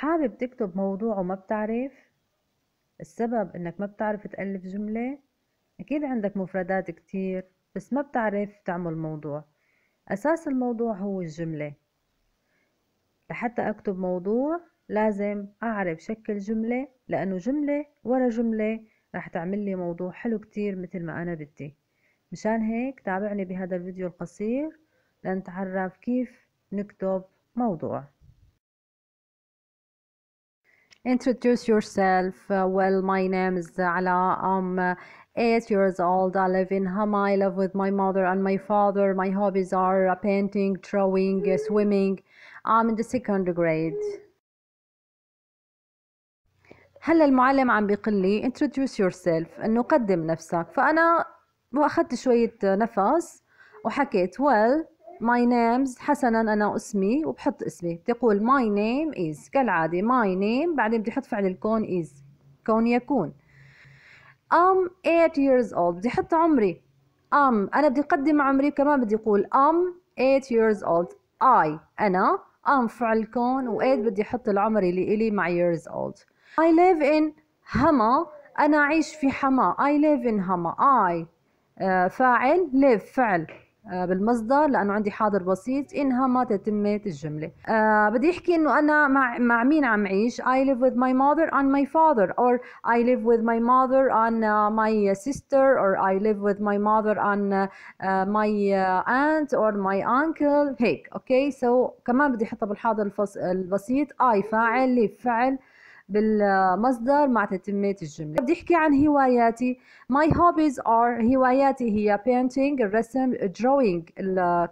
حابب تكتب موضوع وما بتعرف السبب انك ما بتعرف تألف جملة اكيد عندك مفردات كتير بس ما بتعرف تعمل موضوع اساس الموضوع هو الجملة لحتى اكتب موضوع لازم اعرف شكل جملة لانه جملة ورا جملة رح تعمل لي موضوع حلو كتير مثل ما انا بدي مشان هيك تابعني بهذا الفيديو القصير لنتعرف كيف نكتب موضوع Introduce yourself. Uh, well, my name is Ala. I'm uh, eight years old. I live in Hama. I live with my mother and my father. My hobbies are uh, painting, drawing, uh, swimming. I'm in the second grade. هلا المعلم عم بيقول لي introduce yourself انه قدم نفسك فانا واخذت شويه نفس وحكيت well ماي نيمز حسنا انا اسمي وبحط اسمي بتقول my ماي نيم از كالعاده ماي نيم بعدين بدي احط فعل الكون از كون يكون ام 8 years old بدي احط عمري ام انا بدي اقدم عمري كمان بدي اقول ام 8 years old I انا ام فعل كون و8 بدي احط العمر اللي الي مع years old I live in هما انا اعيش في حما I live in هما I آه، فاعل live فعل آه، بالمصدر لانه عندي حاضر بسيط انها ما تتمت الجمله آه، بدي احكي انه انا مع, مين عم عيش I live with my mother and my father or I live with my mother and آه، my sister or I live with my mother and my aunt or my uncle هيك اوكي سو كمان بدي احطها بالحاضر البسيط I فاعل لي فعل. بالمصدر مع تتميه الجملة بدي أحكي عن هواياتي My hobbies are هواياتي هي painting الرسم drawing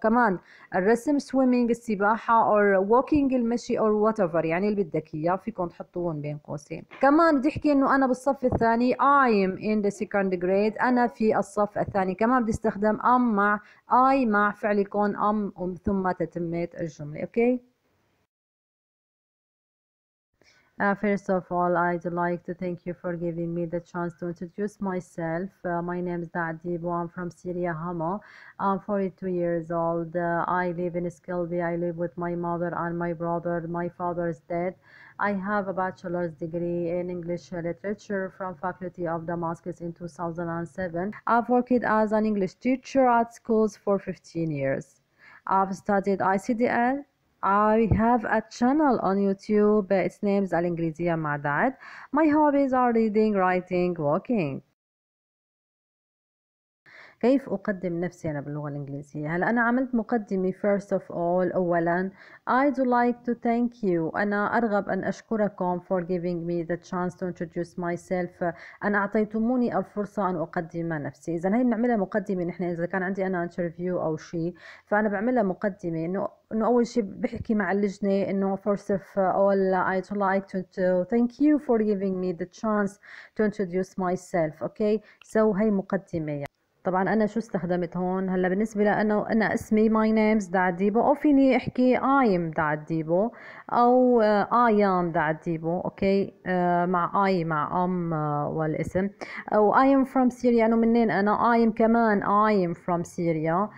كمان الرسم swimming السباحة or walking المشي or whatever يعني اللي بدك إياه فيكم تحطوهم بين قوسين كمان بدي أحكي إنه أنا بالصف الثاني I'm in the second grade أنا في الصف الثاني كمان بدي استخدم ام مع I مع فعل يكون ام ثم تتميه الجملة أوكي okay? Uh, first of all, I'd like to thank you for giving me the chance to introduce myself. Uh, my name is Dadibu. I'm from Syria, Hama. I'm 42 years old. Uh, I live in Skilby. I live with my mother and my brother. My father is dead. I have a bachelor's degree in English literature from Faculty of Damascus in 2007. I've worked as an English teacher at schools for 15 years. I've studied ICDL, I have a channel on YouTube. Its name is Al Madad. My hobbies are reading, writing, walking. كيف أقدم نفسي أنا باللغة الإنجليزية هلا أنا عملت مقدمة first of all أولا I do like to thank you أنا أرغب أن أشكركم for giving me the chance to introduce myself أن أعطيتموني الفرصة أن أقدم نفسي إذا هي بنعملها مقدمة نحن إذا كان عندي أنا interview أو شيء فأنا بعملها مقدمة إنه انه اول شيء بحكي مع اللجنه انه first of all I like to, to thank you for giving me the chance to introduce myself okay so هي مقدمه يعني. طبعا انا شو استخدمت هون هلا بالنسبه لانه انا اسمي ماي نيمز دعديبو او فيني احكي ايم دعديبو او اي ام دعديبو اوكي آه، مع اي مع ام آه، والاسم او اي ام فروم سوريا انه منين انا اي ام كمان اي ام فروم سوريا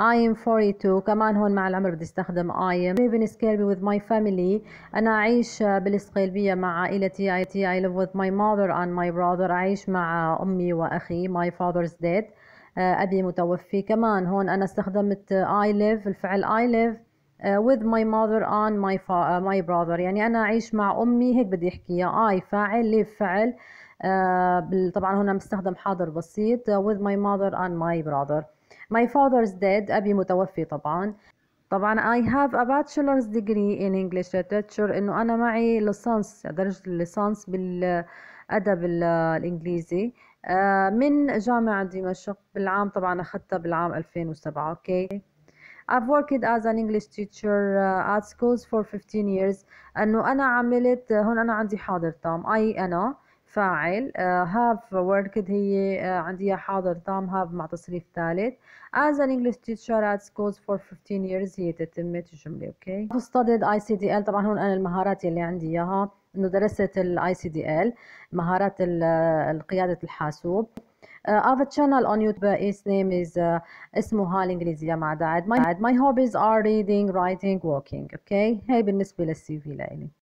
I am 42 كمان هون مع العمر بدي استخدم I am living in Scalby with my family أنا أعيش آه، بالسقيلبية مع عائلتي I live with my mother and my brother أعيش مع أمي وأخي my father's dead آه، ابي متوفي كمان هون انا استخدمت اي آه، ليف الفعل اي آه، ليف with my mother and my my brother يعني انا اعيش مع امي هيك بدي احكيها اي فاعل live فعل طبعا هنا مستخدم حاضر بسيط with my mother and my brother my father's dead ابي متوفي طبعا طبعا I have a bachelor's degree in English literature انه انا معي لسانس درجة لسانس بالادب الانجليزي آه، من جامعة دمشق بالعام طبعا أخذتها بالعام 2007 أوكي I've worked as an English teacher uh, at schools for 15 years أنه أنا عملت آه، هون أنا عندي حاضر تام I أنا فاعل آه، have worked هي عندي حاضر تام have مع تصريف ثالث as an English teacher at schools for 15 years هي تتمت الجملة أوكي okay. studied ICDL طبعا هون أنا المهارات اللي عندي إياها درست الاي سي دي ال مهارات قيادة الحاسوب uh, I have a channel on YouTube. Its name is uh، اسمه هال الانجليزية مع داعد. My, my hobbies are reading, writing, walking. Okay. هي بالنسبة للسي في لإلي.